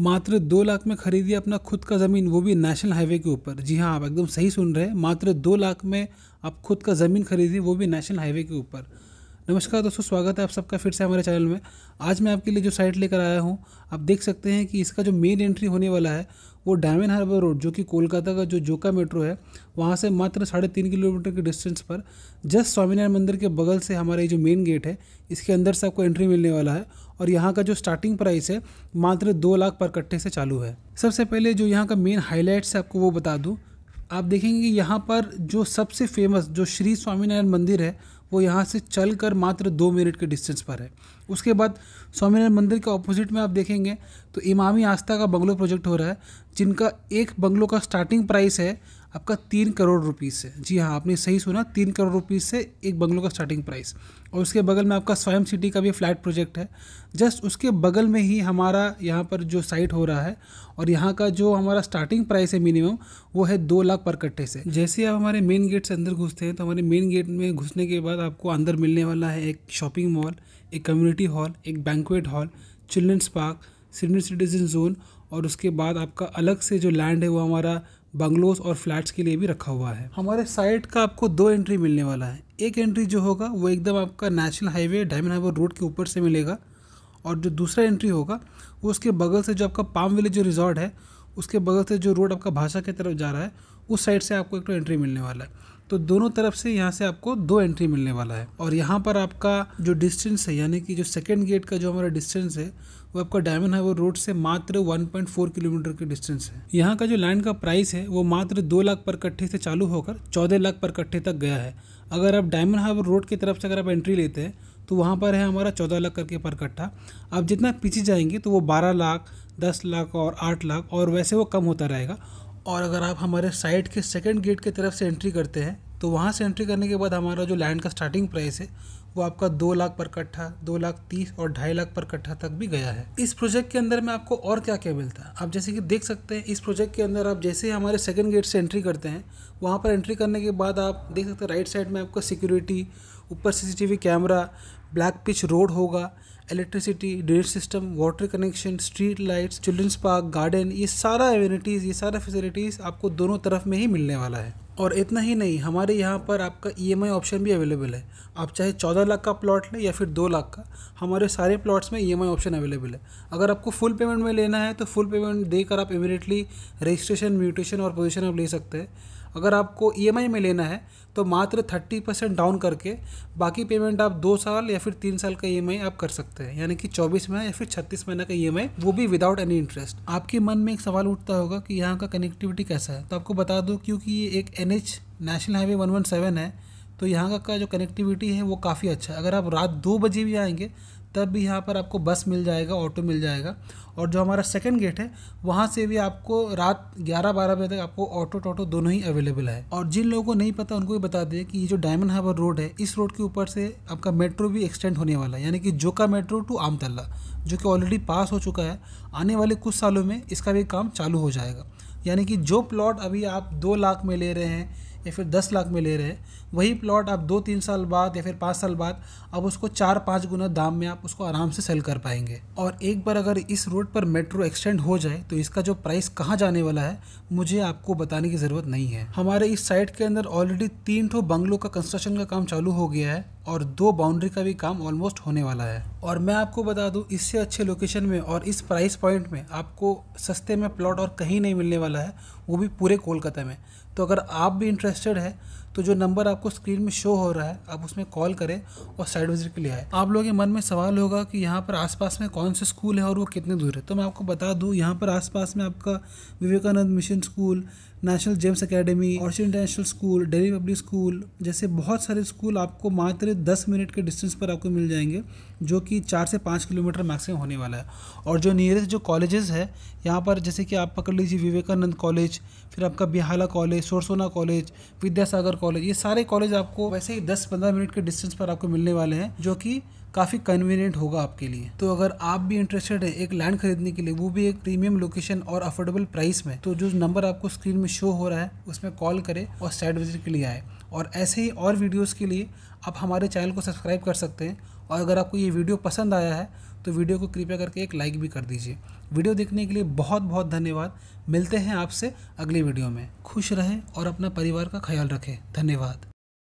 मात्र दो लाख में खरीदी अपना खुद का ज़मीन वो भी नेशनल हाईवे के ऊपर जी हाँ आप एकदम सही सुन रहे हैं मात्र दो लाख में आप खुद का ज़मीन खरीदी वो भी नेशनल हाईवे के ऊपर नमस्कार दोस्तों स्वागत है आप सबका फिर से हमारे चैनल में आज मैं आपके लिए जो साइट लेकर आया हूँ आप देख सकते हैं कि इसका जो मेन एंट्री होने वाला है वो डायमंड हार्बर रोड जो कि कोलकाता का जो जोका मेट्रो है वहाँ से मात्र साढ़े तीन किलोमीटर के डिस्टेंस पर जस्ट स्वामीनारायण मंदिर के बगल से हमारा ये जो मेन गेट है इसके अंदर से आपको एंट्री मिलने वाला है और यहाँ का जो स्टार्टिंग प्राइस है मात्र दो लाख पर कट्ठे से चालू है सबसे पहले जो यहाँ का मेन हाईलाइट्स है आपको वो बता दूँ आप देखेंगे यहाँ पर जो सबसे फेमस जो श्री स्वामीनारायण मंदिर है वो यहाँ से चल कर मात्र दो मिनट के डिस्टेंस पर है उसके बाद स्वामीनारायण मंदिर के ऑपोजिट में आप देखेंगे तो इमामी आस्था का बंगलो प्रोजेक्ट हो रहा है जिनका एक बंगलो का स्टार्टिंग प्राइस है आपका तीन करोड़ रुपीस से जी हाँ आपने सही सुना तीन करोड़ रुपीस से एक बंगलों का स्टार्टिंग प्राइस और उसके बगल में आपका स्वयं सिटी का भी फ्लैट प्रोजेक्ट है जस्ट उसके बगल में ही हमारा यहाँ पर जो साइट हो रहा है और यहाँ का जो हमारा स्टार्टिंग प्राइस है मिनिमम वो है दो लाख पर कट्ठे से जैसे आप हमारे मेन गेट से अंदर घुसते हैं तो हमारे मेन गेट में घुसने के बाद आपको अंदर मिलने वाला है एक शॉपिंग मॉल एक कम्युनिटी हॉल एक banquet hall children's park senior citizen zone और उसके बाद आपका अलग से जो लैंड है वो हमारा बंगलोस और फ्लैट्स के लिए भी रखा हुआ है हमारे साइट का आपको दो एंट्री मिलने वाला है एक एंट्री जो होगा वो एकदम आपका national highway diamond highway road के ऊपर से मिलेगा और जो दूसरा एंट्री होगा वो उसके बगल से जो आपका पाम विलेज जो रिजॉर्ट है उसके बगल से जो रोड आपका भाषा की तरफ जा रहा है उस साइड से आपको एक तो एंट्री मिलने वाला है तो दोनों तरफ से यहाँ से आपको दो एंट्री मिलने वाला है और यहाँ पर आपका जो डिस्टेंस है यानी कि जो सेकेंड गेट का जो हमारा डिस्टेंस है वो आपका डायमंड है वो रोड से मात्र 1.4 किलोमीटर के डिस्टेंस है यहाँ का जो लैंड का प्राइस है वो मात्र दो लाख पर कट्ठे से चालू होकर चौदह लाख पर कट्ठे तक गया है अगर आप डायमंड हार्बर रोड की तरफ से अगर आप एंट्री लेते हैं तो वहाँ पर है हमारा चौदह लाख करके पर कट्ठा आप जितना पीछे जाएंगे तो वो बारह लाख दस लाख और आठ लाख और वैसे वो कम होता रहेगा और अगर आप हमारे साइट के सेकेंड गेट की तरफ से एंट्री करते हैं तो वहाँ से एंट्री करने के बाद हमारा जो लैंड का स्टार्टिंग प्राइस है वो आपका दो लाख पर कट्ठा दो लाख तीस और ढाई लाख पर कट्ठा तक भी गया है इस प्रोजेक्ट के अंदर में आपको और क्या क्या मिलता है आप जैसे कि देख सकते हैं इस प्रोजेक्ट के अंदर आप जैसे ही हमारे सेकेंड गेट से एंट्री करते हैं वहाँ पर एंट्री करने के बाद आप देख सकते हैं राइट साइड में आपको सिक्योरिटी ऊपर CCTV camera black pitch road होगा electricity drain system water connection street lights children's park garden ये सारा एवेनिटीज़ ये सारा फैसिलिटीज़ आपको दोनों तरफ में ही मिलने वाला है और इतना ही नहीं हमारे यहाँ पर आपका ई e ऑप्शन भी अवेलेबल है आप चाहे चौदह लाख का प्लॉट लें या फिर दो लाख का हमारे सारे प्लॉट्स में ई ऑप्शन अवेलेबल है अगर आपको फुल पेमेंट में लेना है तो फुल पेमेंट देकर आप इमीडिएटली रजिस्ट्रेशन म्यूटेशन और पोजिशन आप ले सकते हैं अगर आपको ई e में लेना है तो मात्र थर्टी परसेंट डाउन करके बाकी पेमेंट आप दो साल या फिर तीन साल का ई e आप कर सकते हैं यानी कि चौबीस महीना या फिर छत्तीस महीना का ई e वो भी विदाउट एनी इंटरेस्ट आपके मन में एक सवाल उठता होगा कि यहाँ का कनेक्टिविटी कैसा है तो आपको बता दूँ क्योंकि ये एक एन नेशनल हाईवे वन है तो यहाँ का जो कनेक्टिविटी है वो काफ़ी अच्छा है अगर आप रात दो बजे भी आएंगे तब भी यहाँ पर आपको बस मिल जाएगा ऑटो मिल जाएगा और जो हमारा सेकेंड गेट है वहाँ से भी आपको रात ग्यारह बारह बजे तक आपको ऑटो टोटो दोनों ही अवेलेबल है और जिन लोगों को नहीं पता उनको भी बता दें कि ये जो डायमंड हार्बर रोड है इस रोड के ऊपर से आपका मेट्रो भी एक्सटेंड होने वाला है यानी कि जोका मेट्रो टू आमतल्ला जो कि ऑलरेडी पास हो चुका है आने वाले कुछ सालों में इसका भी काम चालू हो जाएगा यानी कि जो प्लॉट अभी आप दो लाख में ले रहे हैं या फिर दस लाख में ले रहे हैं वही प्लॉट आप दो तीन साल बाद या फिर पाँच साल बाद अब उसको चार पाँच गुना दाम में आप उसको आराम से सेल कर पाएंगे और एक बार अगर इस रोड पर मेट्रो एक्सटेंड हो जाए तो इसका जो प्राइस कहाँ जाने वाला है मुझे आपको बताने की ज़रूरत नहीं है हमारे इस साइट के अंदर ऑलरेडी तीन ठो बंगलों का कंस्ट्रक्शन का काम चालू हो गया है और दो बाउंड्री का भी काम ऑलमोस्ट होने वाला है और मैं आपको बता दूं इससे अच्छे लोकेशन में और इस प्राइस पॉइंट में आपको सस्ते में प्लॉट और कहीं नहीं मिलने वाला है वो भी पूरे कोलकाता में तो अगर आप भी इंटरेस्टेड है तो जो नंबर आपको स्क्रीन में शो हो रहा है आप उसमें कॉल करें और साइड विजिट के लिए आए आप लोगों के मन में सवाल होगा कि यहाँ पर आसपास में कौन से स्कूल है और वो कितने दूर है तो मैं आपको बता दूँ यहाँ पर आसपास में आपका Vivekananda Mission School National Gems Academy और international school Delhi Public School जैसे बहुत सारे स्कूल आपको मात्र दस मिनट के डिस्टेंस पर आपको मिल जाएंगे जो कि चार से पाँच किलोमीटर मैक्सिमम होने वाला है और जो नियरेस्ट जो कॉलेजेस है यहाँ पर जैसे कि आप पकड़ लीजिए विवेकानंद कॉलेज फिर आपका Behala College Sarsuna College Vidyasagar College ये सारे कॉलेज आपको वैसे ही दस पंद्रह मिनट के डिस्टेंस पर आपको मिलने वाले हैं जो कि काफ़ी कन्वीनियंट होगा आपके लिए तो अगर आप भी इंटरेस्टेड है एक लैंड खरीदने के लिए वो भी एक प्रीमियम लोकेशन और अफोर्डेबल प्राइस में तो जो नंबर आपको स्क्रीन में शो हो रहा है उसमें कॉल करें और साइड विजिट के लिए आए और ऐसे ही और वीडियोस के लिए आप हमारे चैनल को सब्सक्राइब कर सकते हैं और अगर आपको ये वीडियो पसंद आया है तो वीडियो को कृपया करके एक लाइक भी कर दीजिए वीडियो देखने के लिए बहुत बहुत धन्यवाद मिलते हैं आपसे अगली वीडियो में खुश रहें और अपना परिवार का ख्याल रखें धन्यवाद